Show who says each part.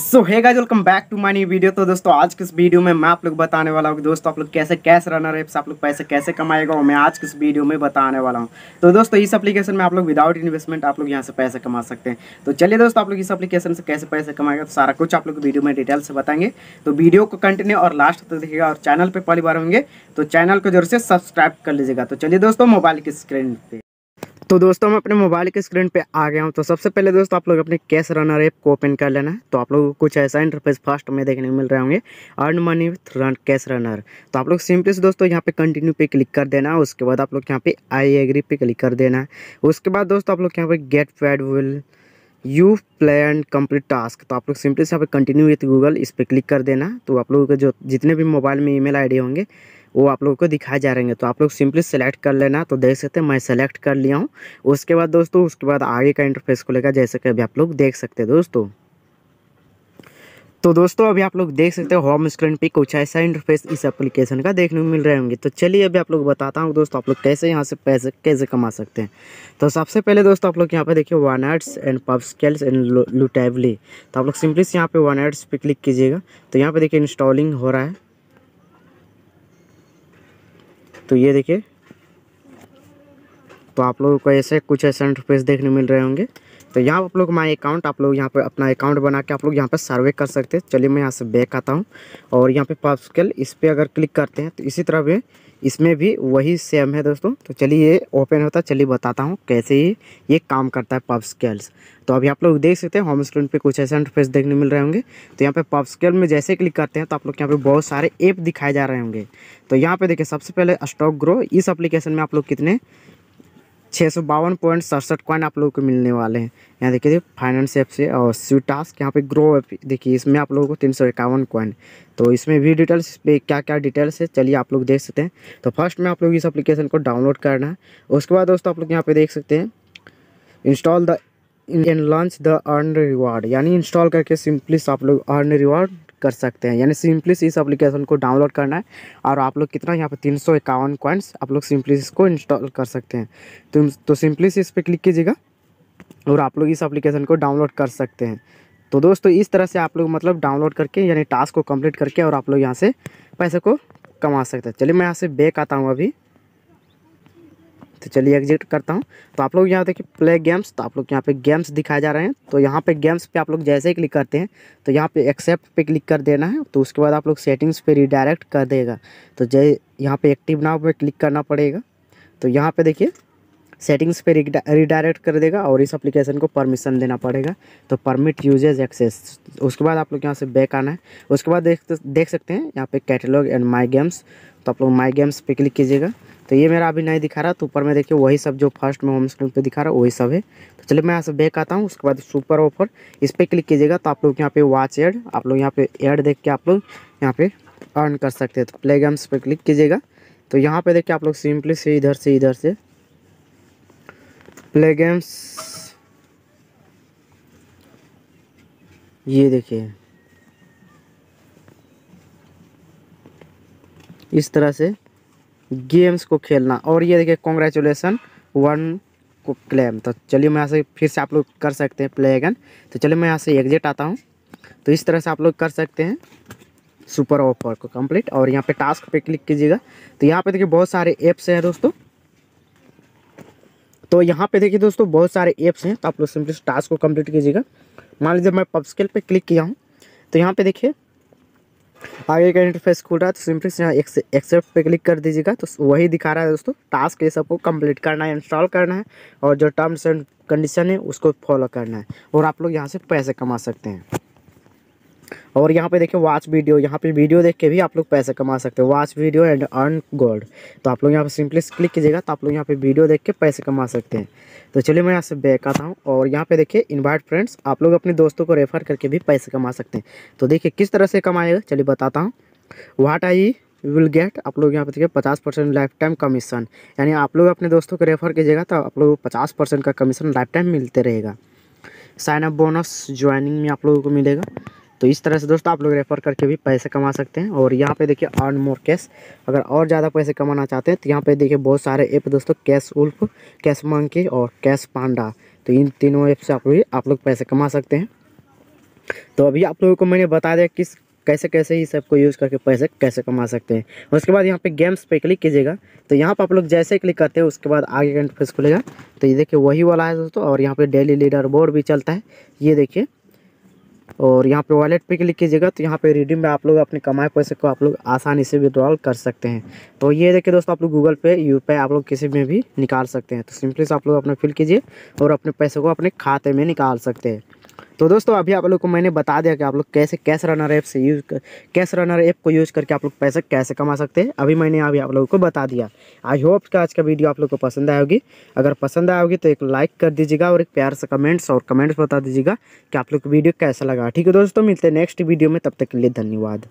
Speaker 1: सो हैगा guys welcome back to my new video तो दोस्तों आज के इस वीडियो में मैं आप लोग बताने वाला हूँ कि दोस्तों आप लोग कैसे कैश रनर ऐप आप लोग पैसे कैसे कमाएगा और मैं आज के इस वीडियो में बताने वाला हूँ तो दोस्तों इस एप्लीकेशन में आप लोग विदाउट इन्वेस्टमेंट आप लोग यहाँ से पैसे कमा सकते हैं तो चलिए दोस्तों आप लोग इस अपलीकेशन से कैसे पैसे कमाएगा तो सारा कुछ आप लोग वीडियो में डिटेल से बताएंगे तो वीडियो को कंटिन्यू और लास्ट तक देखिएगा और चैनल पर पहली बार होंगे तो चैनल को जरूर से सब्सक्राइब कर लीजिएगा तो चलिए दोस्तों मोबाइल की स्क्रीन पर तो दोस्तों मैं अपने मोबाइल के स्क्रीन पे आ गया हूँ तो सबसे पहले दोस्तों आप लोग अपने कैश रनर ऐप को ओपन कर लेना है तो आप लोग कुछ ऐसा इंटरफेस फास्ट में देखने को मिल रहे होंगे earn money with run cash runner तो आप लोग सिंपली से दोस्तों यहाँ पे कंटिन्यू पे क्लिक कर देना उसके बाद आप लोग यहाँ पे आई एग्री पे क्लिक कर देना है उसके बाद दोस्तों आप लोग यहाँ पे get paid will you plan complete task तो आप लोग सिंपली से यहाँ पे कंटिन्यू विथ गूगल इस पर क्लिक कर देना तो आप लोगों के जो जितने भी मोबाइल में ई मेल होंगे वो आप लोग को दिखाए जा रहे हैं तो आप लोग सिंपली सेलेक्ट कर लेना तो देख सकते हैं मैं सेलेक्ट कर लिया हूँ उसके बाद दोस्तों उसके बाद आगे का इंटरफेस खुलेगा जैसे कि अभी आप लोग देख सकते हैं दोस्तों तो दोस्तों अभी आप लोग देख सकते हैं होम स्क्रीन पे कुछ ऐसा इंटरफेस इस एप्लीकेशन का देखने को मिल रहे होंगे तो चलिए अभी आप लोग बताता हूँ दोस्तों आप लोग कैसे यहाँ से पैसे कैसे कमा सकते हैं तो सबसे पहले दोस्तों आप लोग यहाँ पे देखिए one arts and scales and लुटैवली तो आप लोग सिंपली यहाँ पे वन आर्ट्स पर क्लिक कीजिएगा तो यहाँ पर देखिए इंस्टॉलिंग हो रहा है तो ये देखिए तो आप लोगों को ऐसे कुछ ऐसे इंटरफेस देखने मिल रहे होंगे तो यहाँ आप लोग माई अकाउंट आप लोग यहाँ पर अपना अकाउंट बना के आप लोग यहाँ पर सर्वे कर सकते हैं चलिए मैं यहाँ से बैक आता हूँ और यहाँ पे स्केल इस पर अगर क्लिक करते हैं तो इसी तरह भी इसमें भी वही सेम है दोस्तों तो चलिए ये ओपन होता है चलिए बताता हूँ कैसे ये ये काम करता है पब स्केल्स तो अभी आप लोग देख सकते हैं होम स्क्रीन पे कुछ ऐसे इंटरफेस देखने मिल रहे होंगे तो यहाँ पे पब स्केल में जैसे क्लिक करते हैं तो आप लोग यहाँ पे बहुत सारे ऐप दिखाए जा रहे होंगे तो यहाँ पे देखिए सबसे पहले स्टॉक ग्रो इस अप्लीकेशन में आप लोग कितने छः सौ बावन पॉइंट सड़सठ कॉइन आप लोगों को मिलने वाले हैं यहाँ देखिए फाइनेंस ऐप से और स्वीटास्क यहाँ पे ग्रो ऐप देखिए इसमें आप लोगों को तीन सौ इक्यावन कॉइन तो इसमें भी डिटेल्स पे पर क्या क्या डिटेल्स है चलिए आप लोग देख सकते हैं तो फर्स्ट में आप लोग इस अप्लीकेशन को डाउनलोड करना है उसके बाद दोस्तों आप लोग यहाँ पर देख सकते हैं install the and launch the earn reward यानी इंस्टॉल करके सिंपली आप लोग अर्न रिवार्ड कर सकते हैं यानी सिंपली इस एप्लीकेशन को डाउनलोड करना है और आप लोग कितना यहाँ पर तीन सौ इक्यावन कॉइन्स आप लोग सिंपली इसको इंस्टॉल कर सकते हैं तो, तो सिंपली इस पर क्लिक कीजिएगा और आप लोग इस एप्लीकेशन को डाउनलोड कर सकते हैं तो दोस्तों इस तरह से आप लोग मतलब डाउनलोड करके यानी टास्क को कम्प्लीट करके और आप लोग यहाँ से पैसे को कमा सकते हैं चलिए मैं यहाँ से बैक आता हूँ अभी तो चलिए एग्जिट करता हूँ तो आप लोग यहाँ देखिए प्ले गेम्स तो आप लोग यहाँ पे गेम्स दिखाए जा रहे हैं तो यहाँ पे गेम्स पे आप लोग जैसे ही क्लिक करते हैं तो यहाँ पे एक्सेप्ट पे क्लिक कर देना है तो उसके बाद आप लोग सेटिंग्स पे रिडायरेक्ट कर देगा तो जय यहाँ पे एक्टिव नाव पे क्लिक करना पड़ेगा तो यहाँ पर देखिए सेटिंग्स पे रिडायरेक्ट कर देगा और इस एप्लीकेशन को परमिशन देना पड़ेगा तो परमिट यूजेज एक्सेस उसके बाद आप लोग यहाँ से बैक आना है उसके बाद देख देख सकते हैं यहाँ पे कैटलॉग एंड माई गेम्स तो आप लोग माई गेम्स पे क्लिक कीजिएगा तो ये मेरा अभी नहीं दिखा रहा तो ऊपर में देखिए वही सब जो फर्स्ट में होम स्क्रीन पे दिखा रहा है वही सब है तो चलिए मैं यहाँ से बैक आता हूँ उसके बाद सुपर ऑफर इस पर क्लिक कीजिएगा तो आप लोग यहाँ पे वॉच एड आप लोग यहाँ पे एड देख के आप लोग यहाँ पे अर्न कर सकते हैं तो प्ले गेम्स पर क्लिक कीजिएगा तो यहाँ पे देखिए आप लोग सिंपली से इधर से इधर से प्ले गेम्स ये देखिए इस तरह से गेम्स को खेलना और ये देखिए कॉन्ग्रेचुलेसन वन को क्लेम तो चलिए मैं यहाँ से फिर से आप लोग कर सकते हैं प्ले अगेन तो चलिए मैं यहाँ से एग्जिट आता हूँ तो इस तरह से आप लोग कर सकते हैं सुपर ऑफर को कंप्लीट और यहाँ पे टास्क पे क्लिक कीजिएगा तो यहाँ पे देखिए बहुत सारे ऐप्स हैं दोस्तों तो यहाँ पे देखिए दोस्तों बहुत सारे ऐप्स हैं तो आप लोग सिंपली टास्क को कंप्लीट कीजिएगा मान लीजिए मैं पब्सकेल पे क्लिक किया हूँ तो यहाँ पे देखिए आगे का इंटरफेस खुल रहा है तो सिंपली यहाँ एक्सेप्ट पे क्लिक कर दीजिएगा तो वही दिखा रहा है दोस्तों टास्क ये सबको कंप्लीट करना है इंस्टॉल करना है और जो टर्म्स एंड कंडीशन है उसको फॉलो करना है और आप लोग यहाँ से पैसे कमा सकते हैं और यहाँ पे देखिए वॉच वीडियो यहाँ पे वीडियो देख के भी आप लोग पैसे कमा सकते हो watch video and earn gold तो आप लोग यहाँ पे सिंपली क्लिक कीजिएगा तो आप लोग यहाँ पे वीडियो देख के पैसे कमा सकते हैं तो चलिए मैं यहाँ से बैक आता हूँ और यहाँ पे देखिए इन्वाइट फ्रेंड्स आप लोग अपने दोस्तों को रेफर करके भी पैसे कमा सकते हैं तो देखिए किस तरह से कमाएगा चलिए बताता हूँ वाट आई विल गेट आप लोग यहाँ पे देखिए पचास परसेंट लाइफ टाइम कमीशन यानी आप लोग अपने दोस्तों को रेफर कीजिएगा तो आप लोग को पचास परसेंट का कमीशन लाइफ टाइम मिलते रहेगा साइन अप बोनस ज्वाइनिंग में आप लोगों को मिलेगा तो इस तरह से दोस्तों आप लोग रेफ़र करके भी पैसे कमा सकते हैं और यहाँ पे देखिए अर्न मोर कैश अगर और ज़्यादा पैसे कमाना चाहते हैं तो यहाँ पे देखिए बहुत सारे ऐप दोस्तों कैश उल्फ कैश मंकी और कैश पांडा तो इन तीनों ऐप से आप लोग आप लोग पैसे कमा सकते हैं तो अभी आप लोगों को मैंने बता दिया किस कैसे कैसे इस ऐप को यूज़ करके पैसे कैसे कमा सकते हैं उसके बाद यहाँ पे गेम्स पे क्लिक कीजिएगा तो यहाँ पर आप लोग जैसे क्लिक करते हैं उसके बाद आगे का इंटरफेस खुलेगा तो ये देखिए वही वाला है दोस्तों और यहाँ पे डेली लीडर बोर्ड भी चलता है ये देखिए और यहाँ पे वॉलेट पे क्लिक कीजिएगा तो यहाँ पे रिडीम में आप लोग अपने कमाए पैसे को आप लोग आसानी से विड्रॉल कर सकते हैं तो ये देखिए दोस्तों आप लोग गूगल पे यू पे आप लोग किसी में भी निकाल सकते हैं तो सिंपली से आप लोग अपने फिल कीजिए और अपने पैसे को अपने खाते में निकाल सकते हैं तो दोस्तों अभी आप लोग को मैंने बता दिया कि आप लोग कैसे कैश रनर ऐप से यूज़ कर कैश रनर ऐप को यूज़ करके आप लोग पैसे कैसे कमा सकते हैं अभी मैंने अभी आप लोगों को बता दिया आई होप कि आज का वीडियो आप लोग को पसंद आया होगी अगर पसंद आया होगी तो एक लाइक कर दीजिएगा और एक प्यार से कमेंट्स और कमेंट्स बता दीजिएगा कि आप लोग को वीडियो कैसा लगा ठीक है दोस्तों मिलते हैं नेक्स्ट वीडियो में तब तक के लिए धन्यवाद